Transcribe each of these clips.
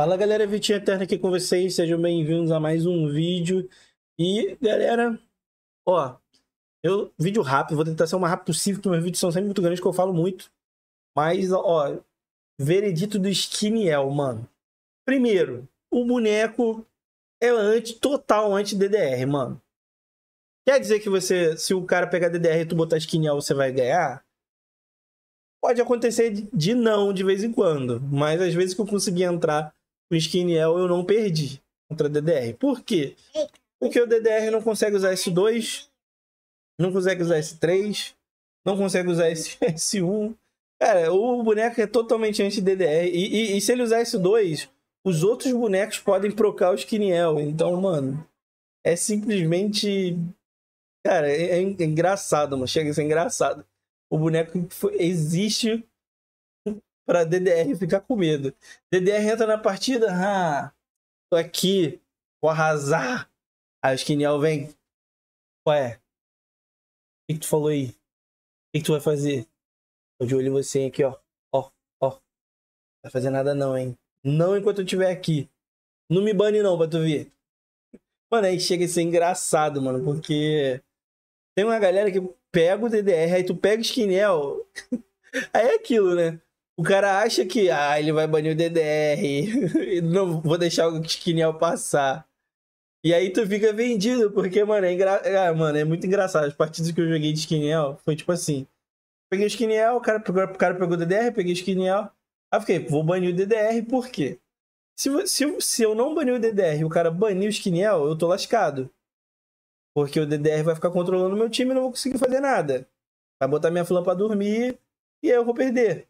Fala galera, Vitinho Eterno aqui com vocês, sejam bem-vindos a mais um vídeo. E galera, ó, eu vídeo rápido, vou tentar ser o mais rápido possível, porque meus vídeos são sempre muito grandes, que eu falo muito. Mas, ó, veredito do Skiniel, mano. Primeiro, o boneco é anti, total anti-DDR, mano. Quer dizer que você, se o cara pegar DDR e tu botar Skiniel, você vai ganhar? Pode acontecer de não de vez em quando, mas às vezes que eu consegui entrar o Skinel eu não perdi contra DDR. Por quê? Porque o DDR não consegue usar S2, não consegue usar S3, não consegue usar S1. Cara, o boneco é totalmente anti-DDR. E, e, e, se ele usar S2, os outros bonecos podem procar o Skiniel. Então, mano, é simplesmente. Cara, é, é engraçado, mano. Chega a ser engraçado. O boneco existe para DDR ficar com medo. DDR entra na partida, ah, tô aqui, vou arrasar. Aí o Skinel vem, ué, o que, que tu falou aí? O que, que, tu vai fazer? Tô de olho em você, hein, aqui, ó, ó, ó. Não vai fazer nada não, hein. Não enquanto eu estiver aqui. Não me bane não, pra tu ver. Mano, aí chega a ser engraçado, mano, porque tem uma galera que pega o DDR, aí tu pega o Skinel. aí é aquilo, né? O cara acha que, ah, ele vai banir o DDR, não vou deixar o Skinel passar. E aí tu fica vendido, porque, mano, é, engra... ah, mano, é muito engraçado. As partidas que eu joguei de Skinel foi tipo assim. Peguei o Skinel, o cara, o cara pegou o DDR, peguei o Skinel. Aí eu fiquei, vou banir o DDR, por quê? Se, se, se eu não banir o DDR e o cara banir o Skinel, eu tô lascado. Porque o DDR vai ficar controlando o meu time e não vou conseguir fazer nada. Vai botar minha fila pra dormir e aí eu vou perder.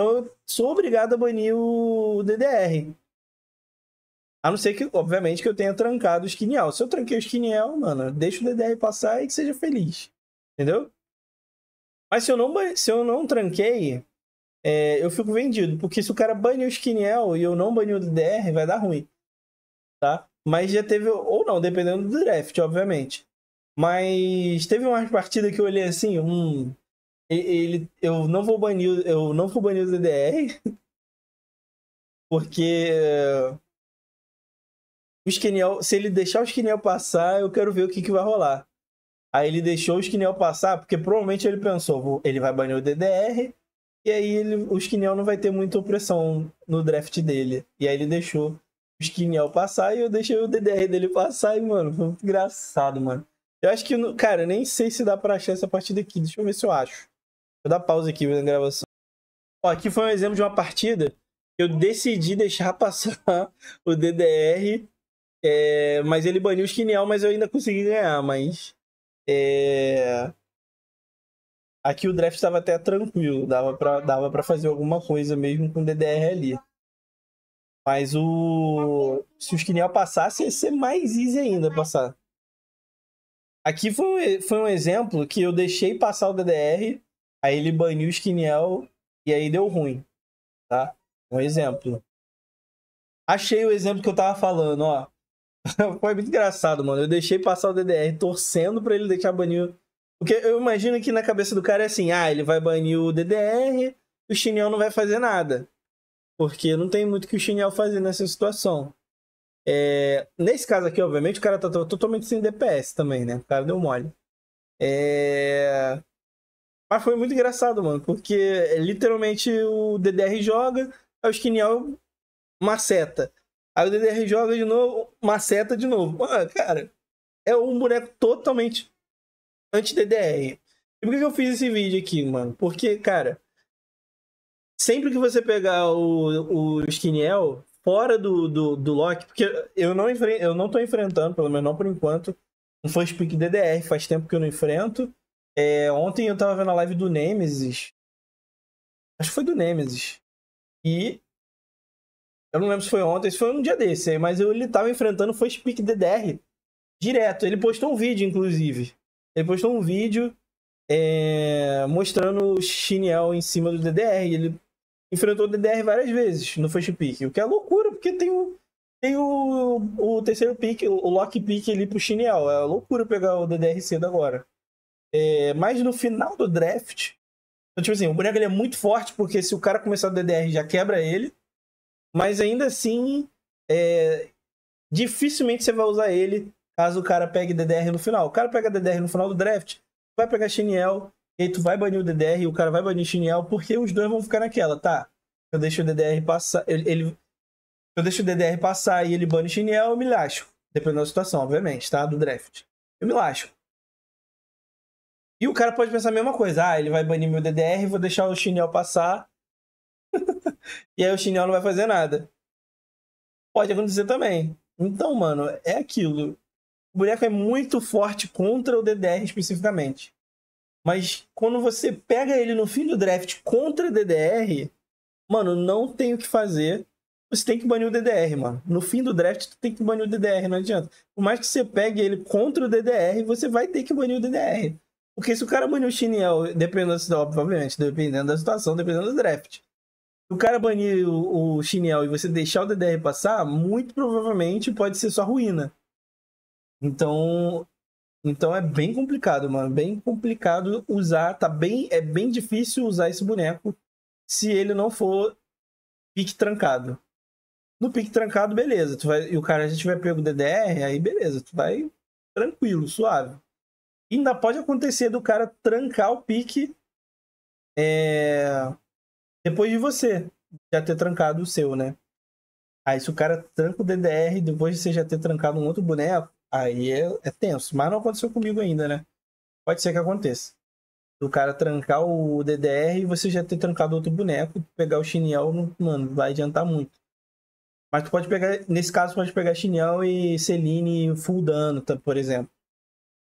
Então eu sou obrigado a banir o DDR. A não ser que, obviamente, que eu tenha trancado o Skiniel. Se eu tranquei o Skiniel, mano, deixa o DDR passar e que seja feliz. Entendeu? Mas se eu não, se eu não tranquei, é, eu fico vendido. Porque se o cara banir o Skiniel e eu não banir o DDR, vai dar ruim. Tá? Mas já teve, ou não, dependendo do draft, obviamente. Mas teve uma partida que eu olhei assim, um ele, eu não vou banir, eu não vou banir o DDR, porque eh, o Skiniel, se ele deixar o Skiniel passar, eu quero ver o que, que vai rolar. Aí ele deixou o Skiniel passar, porque provavelmente ele pensou, ele vai banir o DDR, e aí ele, o Skiniel não vai ter muita opressão no draft dele. E aí ele deixou o Skiniel passar e eu deixei o DDR dele passar, e mano, foi engraçado, mano. Eu acho que, cara, nem sei se dá pra achar essa partida aqui. Deixa eu ver se eu acho. Vou dar pausa aqui na gravação. Ó, aqui foi um exemplo de uma partida que eu decidi deixar passar o DDR, é, mas ele baniu o Skinial, mas eu ainda consegui ganhar, mas... É... Aqui o draft estava até tranquilo, dava pra, dava fazer alguma coisa mesmo com o DDR ali. Mas o. Se o Skiniel passasse, ia ser mais easy ainda passar. Aqui foi foi um exemplo que eu deixei passar o DDR Aí ele baniu o Skiniel e aí deu ruim, tá? Um exemplo. Achei o exemplo que eu tava falando, ó. Foi muito engraçado, mano. Eu deixei passar o DDR torcendo pra ele deixar banir. Porque eu imagino que na cabeça do cara é assim: ah, ele vai banir o DDR, o Xinel não vai fazer nada. Porque não tem muito que o Xinel fazer nessa situação. É... Nesse caso aqui, obviamente, o cara tá totalmente sem DPS também, né? O cara deu mole. É... Mas foi muito engraçado, mano, porque literalmente o DDR joga, aí o Skinial maceta. Aí o DDR joga de novo, maceta de novo. Mano, cara, é um boneco totalmente anti-DDR. E por que eu fiz esse vídeo aqui, mano? Porque, cara, sempre que você pegar o, o Skiniel fora do, do, do lock porque eu não, eu não tô enfrentando, pelo menos não por enquanto, um First Pick DDR, faz tempo que eu não enfrento. É, ontem eu tava vendo a live do Nemesis. Acho que foi do Nemesis. E. Eu não lembro se foi ontem, se foi um dia desse aí, mas eu, ele tava enfrentando foi Speak DDR. Direto. Ele postou um vídeo, inclusive. Ele postou um vídeo é, mostrando o Xiniel em cima do DDR. Ele enfrentou o DDR várias vezes no first pick. O que é loucura, porque tem o, tem o, o terceiro pick, o, o lock pick ali pro Xiniel. É loucura pegar o DDR cedo agora. É, mas no final do draft, então, tipo assim, o boneco ele é muito forte, porque se o cara começar o DDR já quebra ele. Mas ainda assim, é, dificilmente você vai usar ele caso o cara pegue DDR no final. O cara pega DDR no final do draft, vai pegar Xeniel, e aí tu vai banir o DDR e o cara vai banir Xeniel, porque os dois vão ficar naquela, tá? Eu deixo o DDR passar, ele, ele eu deixo o DDR passar e ele bane Xeniel, eu me lasco. Dependendo da situação, obviamente, tá? Do draft. Eu me lasco. E o cara pode pensar a mesma coisa. Ah, ele vai banir meu DDR, vou deixar o chinel passar. e aí o chinel não vai fazer nada. Pode acontecer também. Então, mano, é aquilo. O boneco é muito forte contra o DDR especificamente. Mas quando você pega ele no fim do draft contra o DDR, mano, não tem o que fazer. Você tem que banir o DDR, mano. No fim do draft, tu tem que banir o DDR, não adianta. Por mais que você pegue ele contra o DDR, você vai ter que banir o DDR. Porque se o cara banir o Chiniel, dependendo, obviamente, dependendo da situação, dependendo do draft. Se o cara banir o, o Chiniel e você deixar o DDR passar, muito provavelmente pode ser só ruína. Então, então é bem complicado, mano. Bem complicado usar. Tá bem, é bem difícil usar esse boneco se ele não for pique trancado. No pique trancado, beleza. Tu vai, e o cara já tiver pego DDR, aí beleza. Tu vai tranquilo, suave ainda pode acontecer do cara trancar o pique é... depois de você já ter trancado o seu, né? Aí se o cara tranca o DDR depois de você já ter trancado um outro boneco, aí é, é tenso. Mas não aconteceu comigo ainda, né? Pode ser que aconteça. Do cara trancar o DDR e você já ter trancado outro boneco, pegar o chinel, não, mano, vai adiantar muito. Mas tu pode pegar, nesse caso, pode pegar chinel e Celine full dano, tá, por exemplo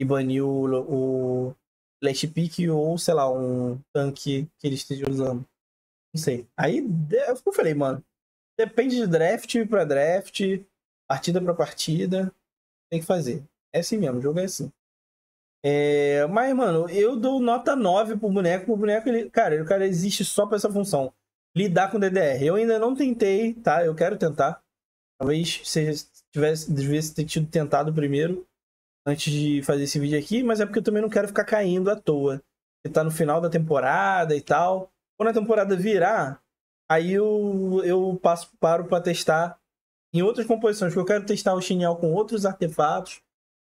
e banir o, o pick ou, sei lá, um tanque que ele esteja usando. Não sei. Aí é eu falei, mano, depende de draft para draft, partida para partida, tem que fazer. É assim mesmo, o jogo é assim. É, mas, mano, eu dou nota 9 pro boneco. o boneco, ele, cara, o cara existe só pra essa função. Lidar com DDR. Eu ainda não tentei, tá? Eu quero tentar. Talvez seja, tivesse, devesse ter tido tentado primeiro antes de fazer esse vídeo aqui, mas é porque eu também não quero ficar caindo à toa. Ele tá no final da temporada e tal. Quando a temporada virar, aí eu, eu passo, paro para testar em outras composições, porque eu quero testar o chinel com outros artefatos,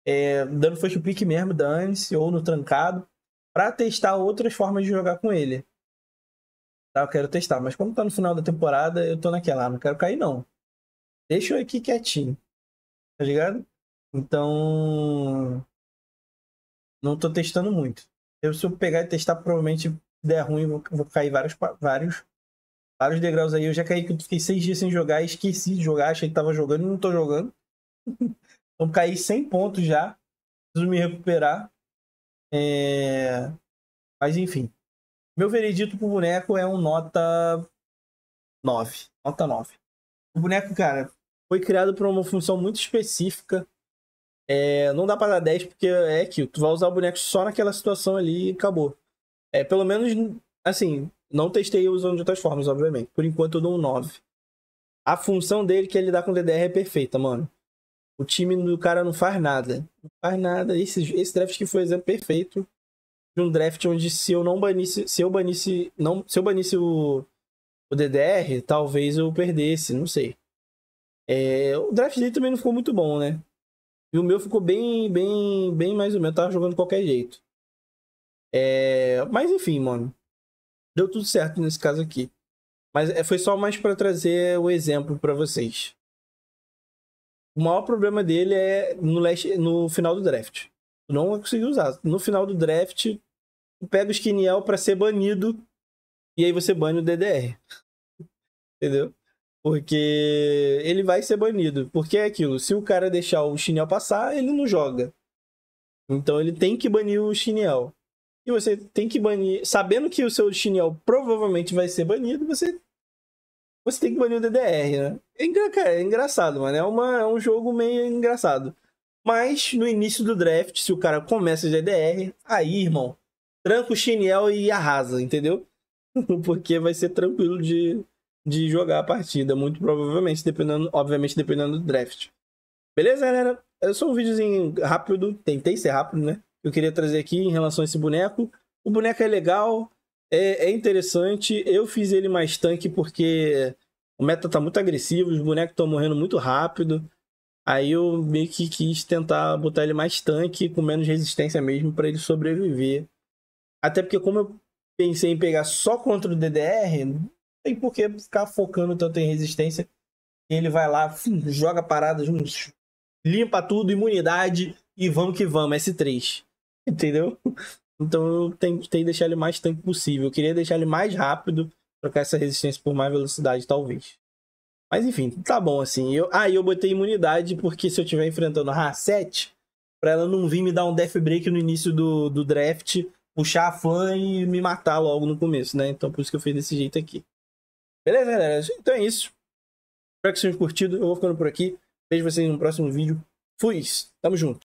é, dando first pick mesmo, dane-se, ou no trancado, para testar outras formas de jogar com ele. Tá, eu quero testar, mas como tá no final da temporada, eu tô naquela, ah, não quero cair não. Deixa eu aqui quietinho, tá ligado? Então. Não tô testando muito. Eu, se eu pegar e testar, provavelmente der ruim, vou, vou cair vários, vários, vários degraus aí. Eu já caí que eu fiquei seis dias sem jogar, esqueci de jogar, achei que tava jogando e não tô jogando. então caí 100 pontos já. Preciso me recuperar. É... Mas enfim. Meu veredito pro boneco é um nota 9. Nota 9. O boneco, cara, foi criado para uma função muito específica. É, não dá para dar 10 porque é que tu vai usar o boneco só naquela situação ali e acabou. É, pelo menos, assim, não testei usando de outras formas, obviamente. Por enquanto eu dou um 9. A função dele que ele é dá com o DDR é perfeita, mano. O time do cara não faz nada. Não faz nada. Esse, esse draft que foi o exemplo perfeito de um draft onde se eu não banisse, se eu banisse, não, se eu banisse o, o DDR, talvez eu perdesse, não sei. É, o draft dele também não ficou muito bom, né? E o meu ficou bem, bem, bem mais ou menos. Eu tava jogando de qualquer jeito. É... Mas enfim, mano. Deu tudo certo nesse caso aqui. Mas é, foi só mais para trazer o exemplo para vocês. O maior problema dele é no, no final do draft. Tu não vai conseguir usar. No final do draft, tu pega o Skiniel para ser banido e aí você bane o DDR. Entendeu? Porque ele vai ser banido. Porque é aquilo, se o cara deixar o chinel passar, ele não joga. Então ele tem que banir o chinel. E você tem que banir. Sabendo que o seu chinel provavelmente vai ser banido, você. Você tem que banir o DDR, né? É, é, engraçado, mano. É, uma... é um jogo meio engraçado. Mas no início do draft, se o cara começa o DDR, aí, irmão, tranca o chinel e arrasa, entendeu? Porque vai ser tranquilo de, de jogar a partida, muito provavelmente, dependendo, obviamente, dependendo do draft. Beleza, galera? É só um videozinho rápido, tentei ser rápido, né? Eu queria trazer aqui em relação a esse boneco. O boneco é legal, é, é interessante. Eu fiz ele mais tanque porque o meta tá muito agressivo, os bonecos estão morrendo muito rápido. Aí eu meio que quis tentar botar ele mais tanque, com menos resistência mesmo, para ele sobreviver. Até porque, como eu pensei em pegar só contra o DDR, tem por que ficar focando tanto em resistência. Ele vai lá, fim, joga paradas, limpa tudo, imunidade e vamos que vamos, S3. Entendeu? Então eu tentei deixar ele mais tanque possível. Eu queria deixar ele mais rápido, trocar essa resistência por mais velocidade, talvez. Mas enfim, tá bom assim. Eu, ah, eu botei imunidade porque se eu estiver enfrentando a Ra7, pra ela não vir me dar um death break no início do, do draft, puxar a fã e me matar logo no começo, né? Então por isso que eu fiz desse jeito aqui. Beleza, galera? Então é isso. Espero que vocês tenham curtido. Eu vou ficando por aqui. Vejo vocês no próximo vídeo. Fui! Tamo junto!